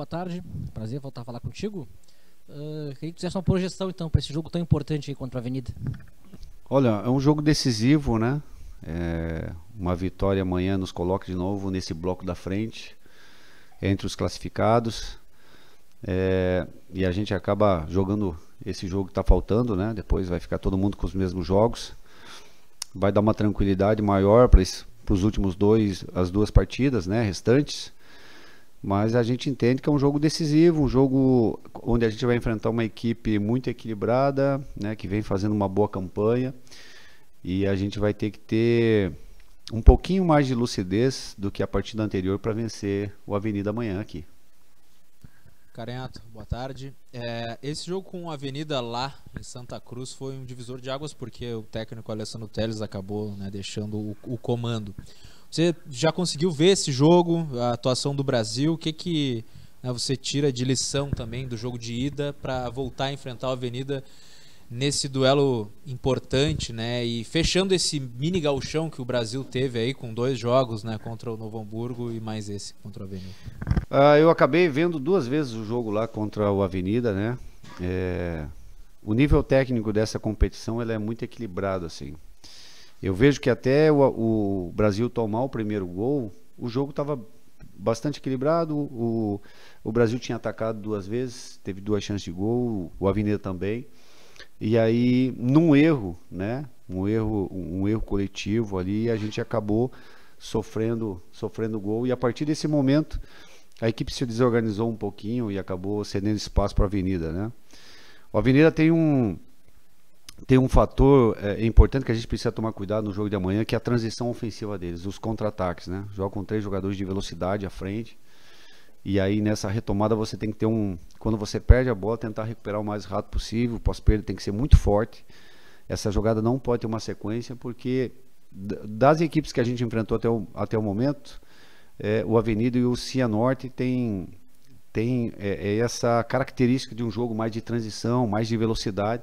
boa tarde. Prazer voltar a falar contigo. Uh, queria que fizesse uma projeção então para esse jogo tão importante aí contra a Avenida. Olha, é um jogo decisivo, né? É, uma vitória amanhã nos coloca de novo nesse bloco da frente, entre os classificados. É, e a gente acaba jogando esse jogo que está faltando, né? Depois vai ficar todo mundo com os mesmos jogos. Vai dar uma tranquilidade maior para os últimos dois, as duas partidas, né? Restantes. Mas a gente entende que é um jogo decisivo, um jogo onde a gente vai enfrentar uma equipe muito equilibrada, né, que vem fazendo uma boa campanha. E a gente vai ter que ter um pouquinho mais de lucidez do que a partida anterior para vencer o Avenida amanhã aqui. Carento, boa tarde. É, esse jogo com a Avenida lá em Santa Cruz foi um divisor de águas porque o técnico Alessandro Teles acabou né, deixando o, o comando. Você já conseguiu ver esse jogo, a atuação do Brasil? O que que né, você tira de lição também do jogo de ida para voltar a enfrentar a Avenida nesse duelo importante, né? E fechando esse mini galchão que o Brasil teve aí com dois jogos, né, contra o Novo Hamburgo e mais esse contra o Avenida. Ah, eu acabei vendo duas vezes o jogo lá contra o Avenida, né? É... O nível técnico dessa competição ela é muito equilibrado assim. Eu vejo que até o, o Brasil tomar o primeiro gol, o jogo estava bastante equilibrado. O, o Brasil tinha atacado duas vezes, teve duas chances de gol, o Avenida também. E aí, num erro, né? Um erro, um erro coletivo ali, a gente acabou sofrendo, sofrendo gol. E a partir desse momento, a equipe se desorganizou um pouquinho e acabou cedendo espaço para a Avenida, né? O Avenida tem um, tem um fator é, importante que a gente precisa tomar cuidado no jogo de amanhã, que é a transição ofensiva deles, os contra-ataques, né? Joga com três jogadores de velocidade à frente. E aí nessa retomada você tem que ter um. Quando você perde a bola, tentar recuperar o mais rápido possível. O pós-perda tem que ser muito forte. Essa jogada não pode ter uma sequência, porque das equipes que a gente enfrentou até o, até o momento, é, o Avenida e o Cianorte têm tem, tem é, é essa característica de um jogo mais de transição, mais de velocidade.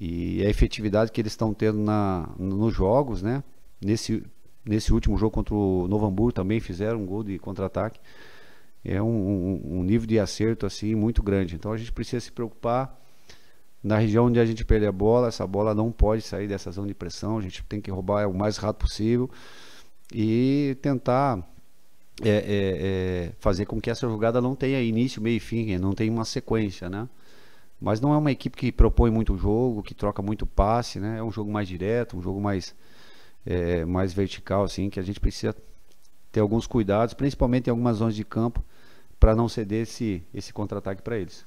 E a efetividade que eles estão tendo na, nos jogos, né? Nesse, nesse último jogo contra o Novo Hamburgo também fizeram um gol de contra-ataque. É um, um, nível de acerto assim muito grande. Então a gente precisa se preocupar na região onde a gente perde a bola, essa bola não pode sair dessa zona de pressão, a gente tem que roubar o mais rápido possível e tentar é, é, é, fazer com que essa jogada não tenha início, meio e fim, não tenha uma sequência, né? Mas não é uma equipe que propõe muito jogo, que troca muito passe, né? É um jogo mais direto, um jogo mais, é, mais vertical, assim, que a gente precisa ter alguns cuidados, principalmente em algumas zonas de campo, para não ceder esse, esse contra-ataque para eles.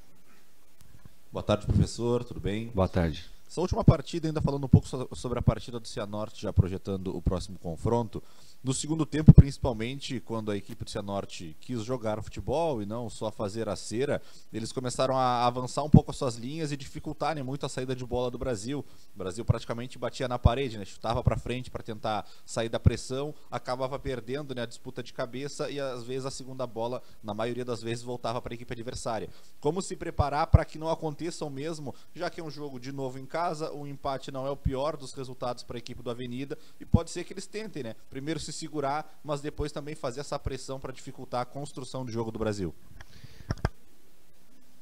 Boa tarde, professor. Tudo bem? Boa tarde. Essa última partida, ainda falando um pouco sobre a partida do Cianorte, já projetando o próximo confronto. No segundo tempo, principalmente, quando a equipe do Cianorte quis jogar futebol e não só fazer a cera, eles começaram a avançar um pouco as suas linhas e dificultarem né, muito a saída de bola do Brasil. O Brasil praticamente batia na parede, né? chutava para frente para tentar sair da pressão, acabava perdendo né? a disputa de cabeça e às vezes a segunda bola, na maioria das vezes, voltava para a equipe adversária. Como se preparar para que não aconteça o mesmo, já que é um jogo de novo em casa? casa, o empate não é o pior dos resultados para a equipe do Avenida e pode ser que eles tentem, né? Primeiro se segurar, mas depois também fazer essa pressão para dificultar a construção do jogo do Brasil.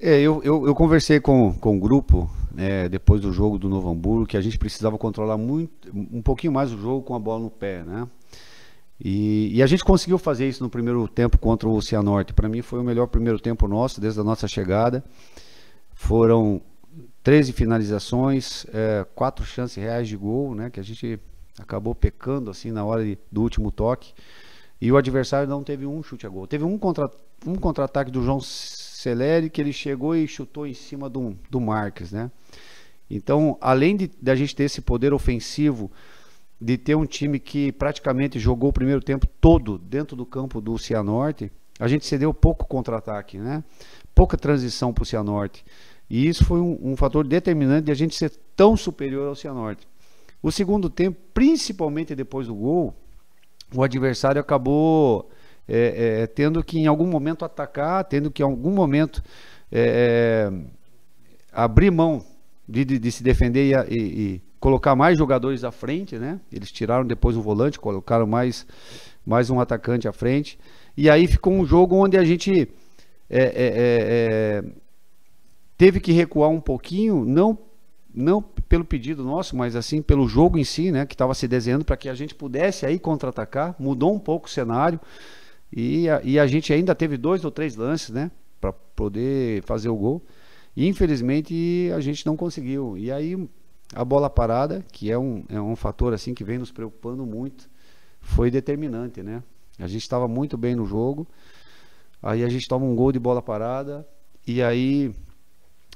É, eu, eu, eu, conversei com, com o grupo né, depois do jogo do Novo Hamburgo que a gente precisava controlar muito, um pouquinho mais o jogo com a bola no pé, né? E, e a gente conseguiu fazer isso no primeiro tempo contra o Cianorte. Para mim foi o melhor primeiro tempo nosso desde a nossa chegada. Foram 13 finalizações, é, quatro chances reais de gol, né? Que a gente acabou pecando assim na hora de, do último toque. E o adversário não teve um chute a gol. Teve um contra-ataque um contra do João Celere que ele chegou e chutou em cima do, do Marques, né? Então, além de da gente ter esse poder ofensivo, de ter um time que praticamente jogou o primeiro tempo todo dentro do campo do Cianorte, a gente cedeu pouco contra-ataque, né? Pouca transição para o Cianorte. E isso foi um, um fator determinante de a gente ser tão superior ao Cianorte. O segundo tempo, principalmente depois do gol, o adversário acabou é, é, tendo que em algum momento atacar, tendo que em algum momento é, é abrir mão de, de, de se defender e, e, e, colocar mais jogadores à frente, né? Eles tiraram depois um volante, colocaram mais, mais um atacante à frente. E aí ficou um jogo onde a gente é, é, teve que recuar um pouquinho, não não pelo pedido nosso, mas assim pelo jogo em si, né, que estava se desenhando para que a gente pudesse aí contra-atacar, mudou um pouco o cenário e a, e a gente ainda teve dois ou três lances, né, para poder fazer o gol. E infelizmente a gente não conseguiu. E aí a bola parada, que é um, é um fator assim que vem nos preocupando muito, foi determinante, né? A gente estava muito bem no jogo, aí a gente toma um gol de bola parada e aí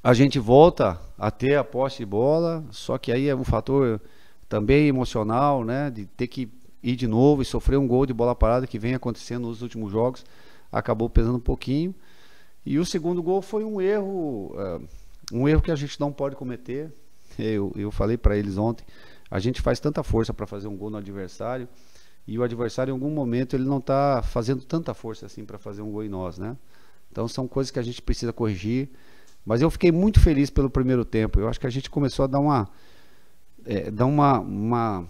a gente volta a ter a posse de bola, só que aí é um fator também emocional, né? De ter que ir de novo e sofrer um gol de bola parada que vem acontecendo nos últimos jogos, acabou pesando um pouquinho. E o segundo gol foi um erro, eh, um erro que a gente não pode cometer. Eu, eu falei para eles ontem, a gente faz tanta força para fazer um gol no adversário e o adversário em algum momento ele não está fazendo tanta força assim para fazer um gol em nós, né? Então são coisas que a gente precisa corrigir. Mas eu fiquei muito feliz pelo primeiro tempo. Eu acho que a gente começou a dar uma. É, dar uma. uma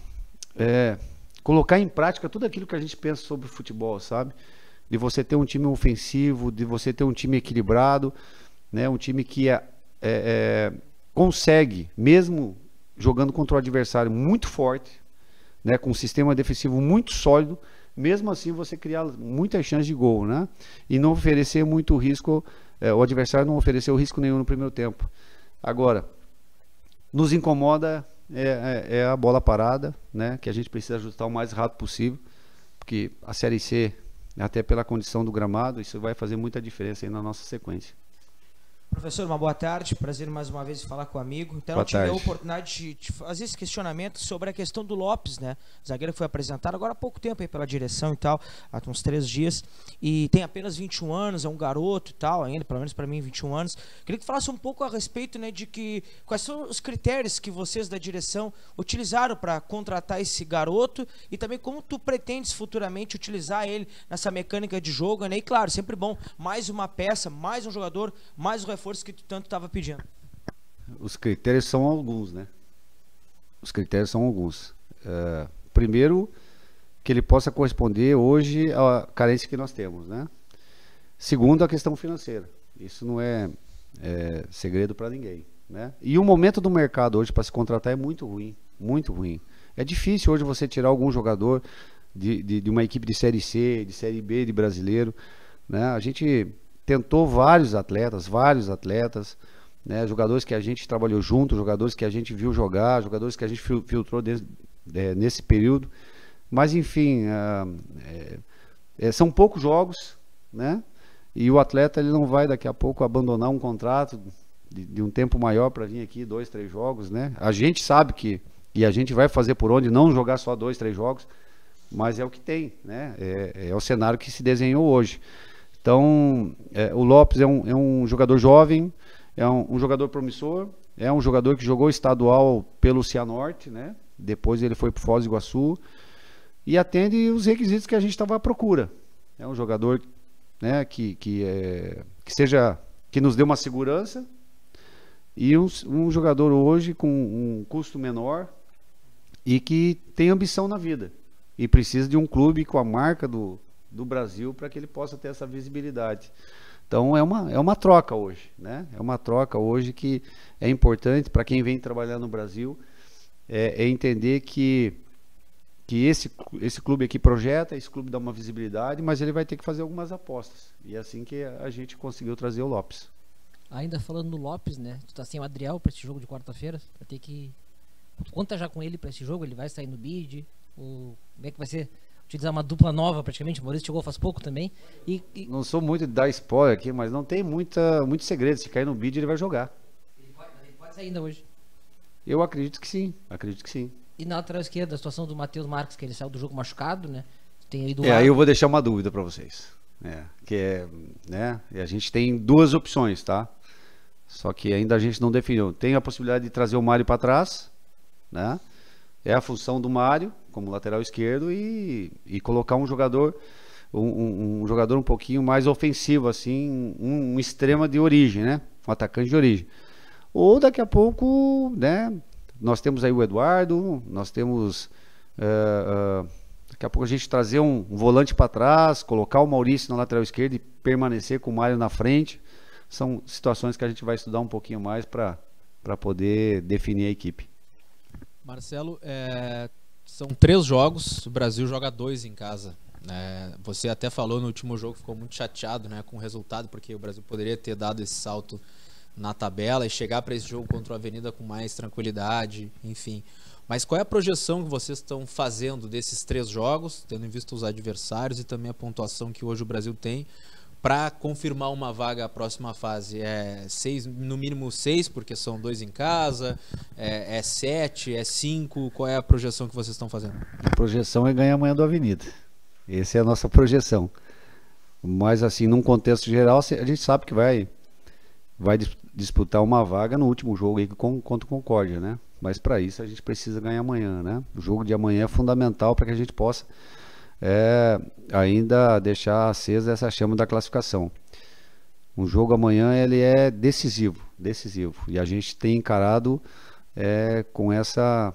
é, colocar em prática tudo aquilo que a gente pensa sobre futebol, sabe? De você ter um time ofensivo, de você ter um time equilibrado, né? um time que é, é, é consegue, mesmo jogando contra um adversário muito forte, né? com um sistema defensivo muito sólido, mesmo assim você criar muitas chances de gol, né? E não oferecer muito risco é, o adversário não ofereceu risco nenhum no primeiro tempo. Agora, nos incomoda é, é, é, a bola parada, né? Que a gente precisa ajustar o mais rápido possível, porque a Série C, até pela condição do gramado, isso vai fazer muita diferença aí na nossa sequência. Professor, uma boa tarde, prazer mais uma vez falar com o amigo. Então, boa eu tive tarde. a oportunidade de, de, fazer esse questionamento sobre a questão do Lopes, né? O zagueiro que foi apresentado agora há pouco tempo aí pela direção e tal, há uns três dias, e tem apenas 21 anos, é um garoto e tal, ainda, pelo menos para mim, 21 anos. Queria que falasse um pouco a respeito, né, de que quais são os critérios que vocês da direção utilizaram para contratar esse garoto e também como tu pretendes futuramente utilizar ele nessa mecânica de jogo, né? E claro, sempre bom, mais uma peça, mais um jogador, mais um reforço que tu tanto estava pedindo? Os critérios são alguns, né? Os critérios são alguns. Uh, primeiro, que ele possa corresponder hoje à carência que nós temos, né? Segundo, a questão financeira. Isso não é, é segredo para ninguém, né? E o momento do mercado hoje para se contratar é muito ruim, muito ruim. É difícil hoje você tirar algum jogador de, de, de uma equipe de série C, de série B, de brasileiro, né? A gente tentou vários atletas, vários atletas, né, jogadores que a gente trabalhou junto, jogadores que a gente viu jogar, jogadores que a gente filtrou é, nesse período. Mas, enfim, ah, é, é, são poucos jogos, né? E o atleta ele não vai daqui a pouco abandonar um contrato de, de um tempo maior para vir aqui dois, três jogos, né? A gente sabe que e a gente vai fazer por onde não jogar só dois, três jogos, mas é o que tem, né? É, é o cenário que se desenhou hoje. Então, é, o Lopes é um, é um, jogador jovem, é um, um, jogador promissor, é um jogador que jogou estadual pelo Cianorte, né? Depois ele foi para Foz do Iguaçu e atende os requisitos que a gente estava à procura. É um jogador, né, que, que, é, que seja que nos dê uma segurança e um, um jogador hoje com um custo menor e que tem ambição na vida e precisa de um clube com a marca do do Brasil para que ele possa ter essa visibilidade. Então é uma, é uma troca hoje, né? É uma troca hoje que é importante para quem vem trabalhar no Brasil é, é, entender que que esse, esse clube aqui projeta, esse clube dá uma visibilidade, mas ele vai ter que fazer algumas apostas. E é assim que a gente conseguiu trazer o Lopes. Ainda falando no Lopes, né? Tu tá sem o Adriel para esse jogo de quarta-feira, vai ter que conta já com ele para esse jogo, ele vai sair no bid, o como é que vai ser utilizar é uma dupla nova praticamente, o Maurício chegou faz pouco também. E, e... Não sou muito de dar spoiler aqui, mas não tem muita, muito segredo. Se cair no bid, ele vai jogar. Ele pode, ele pode sair ainda hoje. Eu acredito que sim, acredito que sim. E na lateral esquerda, a situação do Matheus Marques, que ele saiu do jogo machucado, né? Tem aí do é, aí eu vou deixar uma dúvida para vocês. Né? Que é, né? E a gente tem duas opções, tá? Só que ainda a gente não definiu. Tem a possibilidade de trazer o Mário para trás, né? É a função do Mário, como lateral esquerdo e, e colocar um jogador um, um, um, jogador um pouquinho mais ofensivo, assim, um, um extrema de origem, né? Um atacante de origem. Ou daqui a pouco, né? Nós temos aí o Eduardo, nós temos. Uh, uh, daqui a pouco a gente trazer um, um volante para trás, colocar o Maurício na lateral esquerda e permanecer com o Mário na frente. São situações que a gente vai estudar um pouquinho mais para poder definir a equipe. Marcelo, é, são três jogos, o Brasil joga dois em casa. É, você até falou no último jogo, ficou muito chateado né, com o resultado, porque o Brasil poderia ter dado esse salto na tabela e chegar para esse jogo contra o Avenida com mais tranquilidade, enfim. Mas qual é a projeção que vocês estão fazendo desses três jogos, tendo em vista os adversários e também a pontuação que hoje o Brasil tem, para confirmar uma vaga à próxima fase é seis, no mínimo seis, porque são dois em casa, é, é sete, é cinco, qual é a projeção que vocês estão fazendo? A projeção é ganhar amanhã do Avenida. Essa é a nossa projeção. Mas assim, num contexto geral, a gente sabe que vai vai disputar uma vaga no último jogo aí contra o Concórdia, né? Mas para isso a gente precisa ganhar amanhã, né? O jogo de amanhã é fundamental para que a gente possa é ainda deixar acesa essa chama da classificação. Um jogo amanhã ele é decisivo, decisivo. E a gente tem encarado é, com essa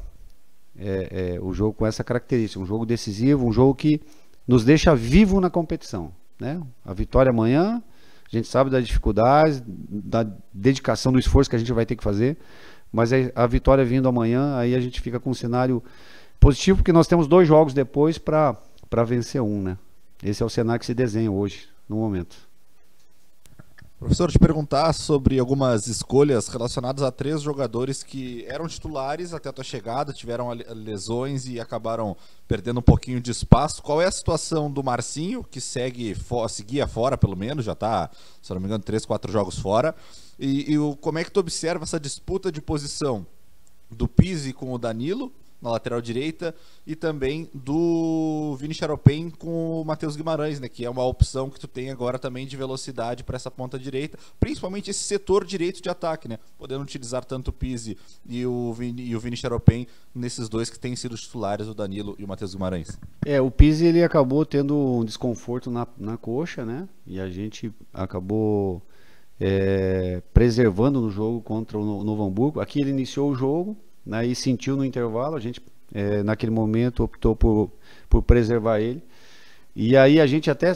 é, é, o jogo com essa característica, um jogo decisivo, um jogo que nos deixa vivo na competição. Né? A vitória amanhã, a gente sabe das dificuldades, da dedicação, do esforço que a gente vai ter que fazer, mas a vitória vindo amanhã, aí a gente fica com um cenário positivo, porque nós temos dois jogos depois para para vencer um, né? Esse é o cenário que se desenha hoje, no momento. Professor, te perguntar sobre algumas escolhas relacionadas a três jogadores que eram titulares até a tua chegada, tiveram lesões e acabaram perdendo um pouquinho de espaço. Qual é a situação do Marcinho, que segue seguia fora pelo menos, já está, se não me engano, três, quatro jogos fora. E, e o, como é que tu observa essa disputa de posição do Pise com o Danilo na lateral direita, e também do Vini Charopem com o Matheus Guimarães, né, que é uma opção que tu tem agora também de velocidade para essa ponta direita, principalmente esse setor direito de ataque, né, podendo utilizar tanto o Pise e o Vini, e o Vini Charopem nesses dois que têm sido titulares, o Danilo e o Matheus Guimarães. É, o Pise ele acabou tendo um desconforto na, na coxa, né, e a gente acabou é, preservando no jogo contra o Novo Hamburgo. Aqui ele iniciou o jogo, né, e sentiu no intervalo, a gente é, naquele momento optou por, por preservar ele. E aí a gente até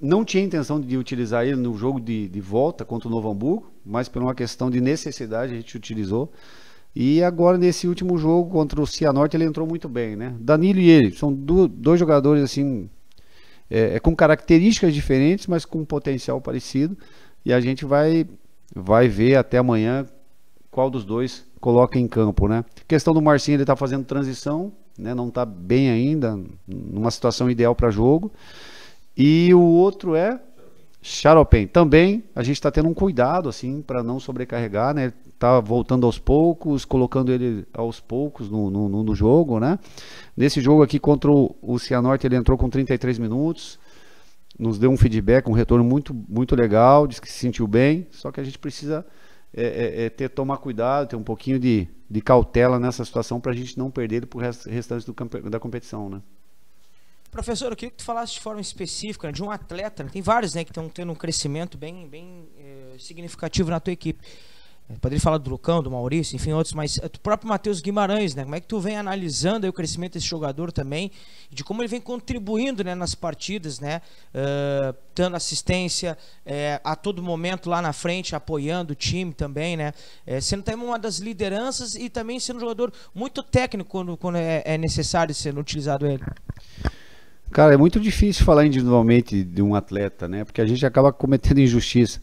não tinha intenção de utilizar ele no jogo de, de volta contra o Novo Hamburgo, mas por uma questão de necessidade a gente utilizou. E agora nesse último jogo contra o Cianorte ele entrou muito bem, né? Danilo e ele são do, dois jogadores assim é, é, com características diferentes, mas com potencial parecido. E a gente vai vai ver até amanhã qual dos dois coloca em campo, né? questão do Marcinho, ele está fazendo transição, né? Não está bem ainda, numa situação ideal para jogo. E o outro é Charopem. Também a gente está tendo um cuidado assim para não sobrecarregar, né? Tá voltando aos poucos, colocando ele aos poucos no, no, no, jogo, né? Nesse jogo aqui contra o Cianorte ele entrou com 33 minutos, nos deu um feedback, um retorno muito muito legal, disse que se sentiu bem. Só que a gente precisa é, é, é ter tomar cuidado, ter um pouquinho de, de cautela nessa situação para a gente não perder para o restante do, da competição, né? Professor, eu queria que tu falasse de forma específica né, de um atleta, né, tem vários né, que estão tendo um crescimento bem, bem eh, significativo na tua equipe. É, poderia falar do Lucão, do Maurício, enfim, outros, mas é, o próprio Matheus Guimarães, né? Como é que tu vem analisando o crescimento desse jogador também, de como ele vem contribuindo né, nas partidas, né? Uh, dando assistência é, a todo momento lá na frente, apoiando o time também, né? sendo também uma das lideranças e também sendo um jogador muito técnico quando, quando é, é necessário sendo utilizado ele. Cara, é muito difícil falar individualmente de um atleta, né? Porque a gente acaba cometendo injustiça.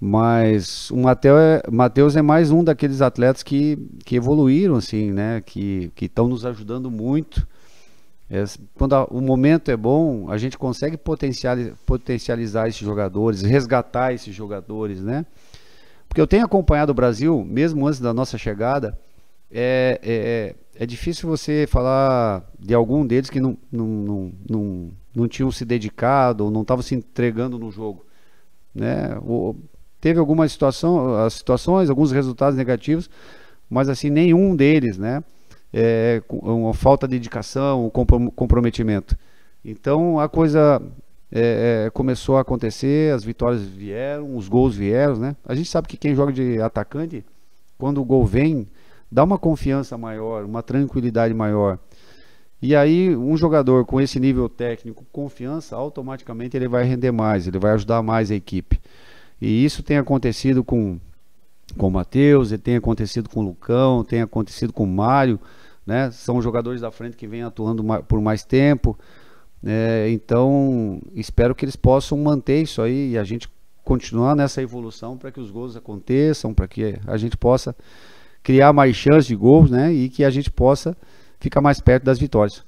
Mas o Matheus é, Mateus é mais um daqueles atletas que, que evoluíram, assim, né? Que estão nos ajudando muito. É, quando a, o momento é bom, a gente consegue potencializar, potencializar esses jogadores, resgatar esses jogadores, né? Porque eu tenho acompanhado o Brasil, mesmo antes da nossa chegada, é, é, é, é difícil você falar de algum deles que não, não, não, não, não tinham se dedicado ou não estavam se entregando no jogo. Né? O, teve algumas situações, alguns resultados negativos, mas assim, nenhum deles, né? É, uma falta de dedicação, um comprometimento. Então a coisa é, é, começou a acontecer, as vitórias vieram, os gols vieram, né? A gente sabe que quem joga de atacante, quando o gol vem, dá uma confiança maior, uma tranquilidade maior. E aí, um jogador com esse nível técnico, confiança, automaticamente ele vai render mais, ele vai ajudar mais a equipe. E isso tem acontecido com com o Matheus, tem acontecido com o Lucão, tem acontecido com o Mário, né? São jogadores da frente que vêm atuando por mais tempo. É, então, espero que eles possam manter isso aí e a gente continuar nessa evolução para que os gols aconteçam, para que a gente possa criar mais chances de gols, né? E que a gente possa ficar mais perto das vitórias.